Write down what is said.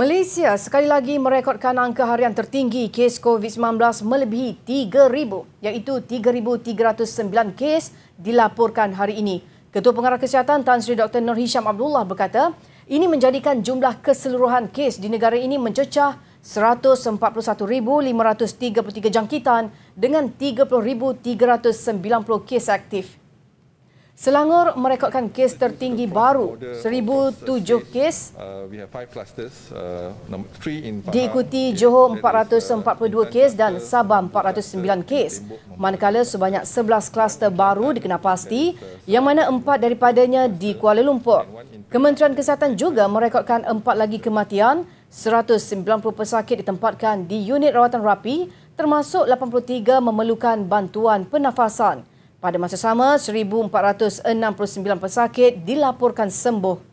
Malaysia sekali lagi merekodkan angka harian tertinggi kes COVID-19 melebihi 3,000 iaitu 3,309 kes dilaporkan hari ini. Ketua Pengarah Kesihatan Tan Sri Dr. Nur Hisham Abdullah berkata, ini menjadikan jumlah keseluruhan kes di negara ini mencecah 141,533 jangkitan dengan 30,390 kes aktif. Selangor merekodkan kes tertinggi baru, 1,007 kes, diikuti Johor 442 kes dan Sabah 409 kes. Manakala sebanyak 11 kluster baru dikenal yang mana 4 daripadanya di Kuala Lumpur. Kementerian Kesihatan juga merekodkan 4 lagi kematian, 190 pesakit ditempatkan di unit rawatan rapi, termasuk 83 memerlukan bantuan penafasan. Pada masa sama, 1,469 pesakit dilaporkan sembuh